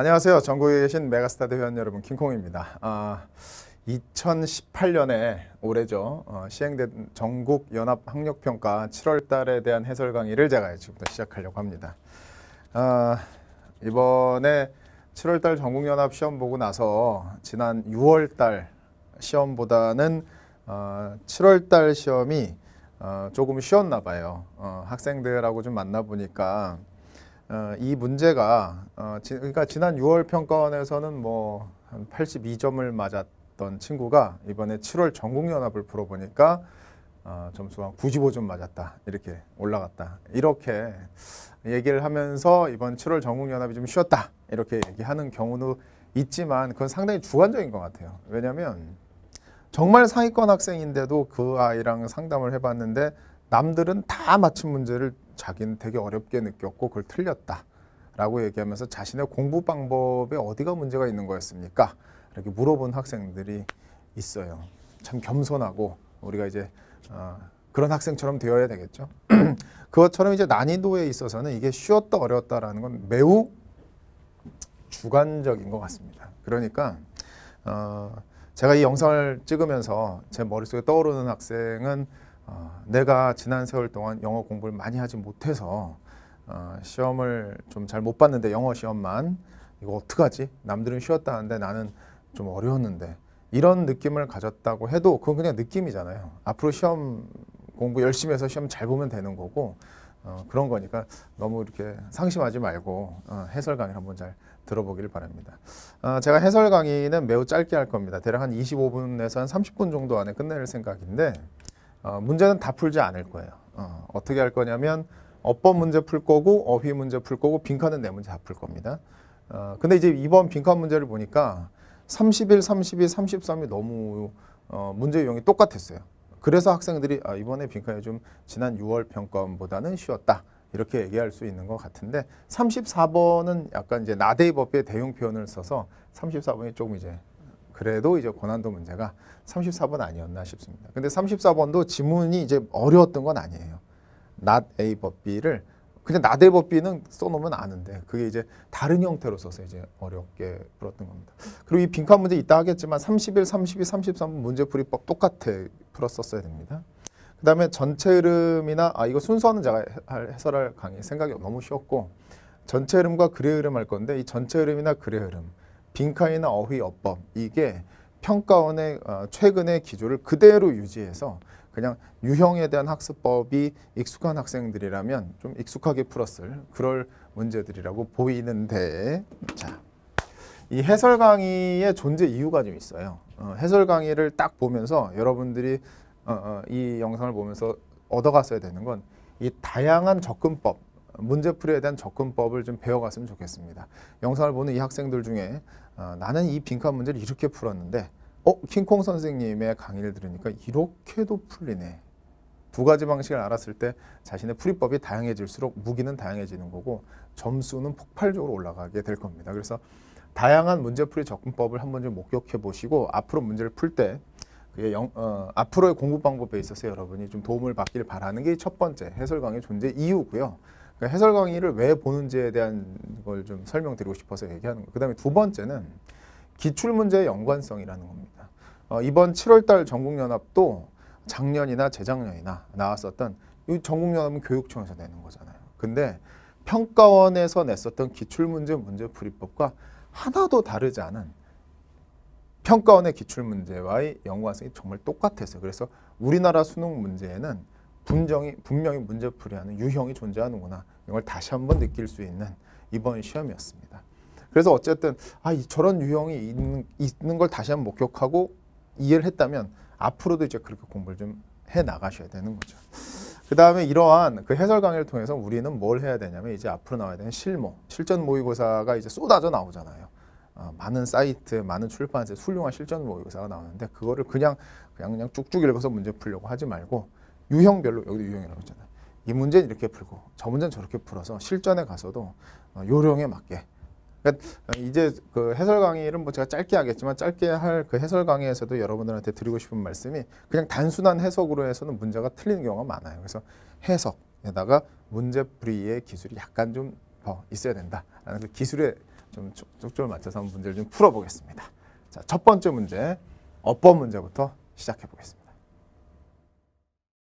안녕하세요. 전국에 계신 메가스타드 회원 여러분 김콩입니다. 아, 2018년에 올해죠. 어, 시행된 전국 연합 학력 평가 7월 달에 대한 해설 강의를 제가 지금부터 시작하려고 합니다. 아, 이번에 7월 달 전국 연합 시험 보고 나서 지난 6월 달 시험보다는 어, 7월 달 시험이 어, 조금 쉬었나 봐요. 어, 학생들하고 좀 만나 보니까 어, 이 문제가 어, 지, 그러니까 지난 6월 평가원에서는 뭐 한 82점을 맞았던 친구가 이번에 7월 전국연합을 풀어보니까 어, 점수가 95점 맞았다 이렇게 올라갔다 이렇게 얘기를 하면서 이번 7월 전국연합이 좀 쉬었다 이렇게 얘기하는 경우도 있지만 그건 상당히 주관적인 것 같아요 왜냐하면 정말 상위권 학생인데도 그 아이랑 상담을 해봤는데 남들은 다 맞힌 문제를 자기는 되게 어렵게 느꼈고 그걸 틀렸다. 라고 얘기하면서 자신의 공부 방법에 어디가 문제가 있는 거였습니까? 이렇게 물어본 학생들이 있어요. 참 겸손하고 우리가 이제 어, 그런 학생처럼 되어야 되겠죠. 그것처럼 이제 난이도에 있어서는 이게 쉬웠다 어려웠다라는 건 매우 주관적인 것 같습니다. 그러니까 어, 제가 이 영상을 찍으면서 제 머릿속에 떠오르는 학생은 어, 내가 지난 세월 동안 영어 공부를 많이 하지 못해서 어, 시험을 좀 잘 못 봤는데 영어 시험만 이거 어떡하지? 남들은 쉬었다는데 나는 좀 어려웠는데 이런 느낌을 가졌다고 해도 그건 그냥 느낌이잖아요. 앞으로 시험 공부 열심히 해서 시험 잘 보면 되는 거고 어, 그런 거니까 너무 이렇게 상심하지 말고 어, 해설 강의 를 한번 잘 들어보기를 바랍니다. 어, 제가 해설 강의는 매우 짧게 할 겁니다. 대략 한 25분에서 한 30분 정도 안에 끝낼 생각인데 어, 문제는 다 풀지 않을 거예요. 어, 어떻게 할 거냐면 어법 문제 풀 거고 어휘 문제 풀 거고 빈칸은 내 문제 다 풀 겁니다. 어, 근데 이제 이번 빈칸 문제를 보니까 31, 32, 33이 너무 어, 문제 유형이 똑같았어요. 그래서 학생들이 아, 이번에 빈칸이 좀 지난 6월 평가원보다는 쉬웠다. 이렇게 얘기할 수 있는 것 같은데 34번은 약간 이제 나데이 법의 대용 표현을 써서 34번이 조금 이제 그래도 이제 고난도 문제가 34번 아니었나 싶습니다. 근데 34번도 지문이 이제 어려웠던 건 아니에요. not A b B를 그냥 not A b B는 써놓으면 아는데 그게 이제 다른 형태로 써서 이제 어렵게 풀었던 겁니다. 그리고 이 빈칸 문제 이따 하겠지만 31, 32, 33 문제풀이법 똑같아 풀었었어야 됩니다. 그 다음에 전체 흐름이나 아 이거 순서는 제가 해설할 강의 생각이 너무 쉬웠고 전체 흐름과 글의 흐름 할 건데 이 전체 흐름이나 글의 흐름 빈카이나 어휘 어법 이게 평가원의 어, 최근의 기조를 그대로 유지해서 그냥 유형에 대한 학습법이 익숙한 학생들이라면 좀 익숙하게 풀었을 그럴 문제들이라고 보이는데 자, 이 해설 강의의 존재 이유가 좀 있어요. 어, 해설 강의를 딱 보면서 여러분들이 어, 어, 이 영상을 보면서 얻어갔어야 되는 건 이 다양한 접근법 문제풀이에 대한 접근법을 좀 배워갔으면 좋겠습니다. 영상을 보는 이 학생들 중에 어, 나는 이 빈칸 문제를 이렇게 풀었는데 어? 킹콩 선생님의 강의를 들으니까 이렇게도 풀리네. 두 가지 방식을 알았을 때 자신의 풀이법이 다양해질수록 무기는 다양해지는 거고 점수는 폭발적으로 올라가게 될 겁니다. 그래서 다양한 문제풀이 접근법을 한번 좀 목격해 보시고 앞으로 문제를 풀때 영, 어, 앞으로의 공부 방법에 있어서 여러분이 좀 도움을 받길 바라는 게 첫 번째 해설 강의 존재 이유고요. 그러니까 해설 강의를 왜 보는지에 대한 걸 좀 설명드리고 싶어서 얘기하는 거예요. 그 다음에 두 번째는 기출문제의 연관성이라는 겁니다. 어, 이번 7월달 전국연합도 작년이나 재작년이나 나왔었던 이 전국연합은 교육청에서 내는 거잖아요. 근데 평가원에서 냈었던 기출문제 문제풀이법과 하나도 다르지 않은 평가원의 기출문제와의 연관성이 정말 똑같았어요. 그래서 우리나라 수능 문제에는 분명히, 분명히 문제풀이하는 유형이 존재하는구나 이걸 다시 한번 느낄 수 있는 이번 시험이었습니다. 그래서 어쨌든 아, 저런 유형이 있는, 있는 걸 다시 한번 목격하고 이해를 했다면 앞으로도 이제 그렇게 공부를 좀 해 나가셔야 되는 거죠. 그 다음에 이러한 그 해설 강의를 통해서 우리는 뭘 해야 되냐면 이제 앞으로 나와야 되는 실무, 실전 모의고사가 이제 쏟아져 나오잖아요. 어, 많은 사이트, 많은 출판사에 훌륭한 실전 모의고사가 나오는데 그거를 그냥 그냥 그냥 쭉쭉 읽어서 문제 풀려고 하지 말고 유형별로 여기도 유형이라고 했잖아요. 이 문제는 이렇게 풀고 저 문제는 저렇게 풀어서 실전에 가서도 어, 요령에 맞게 그러니까, 어, 이제 그 해설 강의를 뭐 제가 짧게 하겠지만 짧게 할 그 해설 강의에서도 여러분들한테 드리고 싶은 말씀이 그냥 단순한 해석으로 해서는 문제가 틀리는 경우가 많아요. 그래서 해석에다가 문제풀이의 기술이 약간 좀 더 있어야 된다라는 그 기술에 좀 쪽쪽을 맞춰서 문제를 좀 풀어보겠습니다. 자, 첫 번째 문제, 어법 문제부터 시작해 보겠습니다.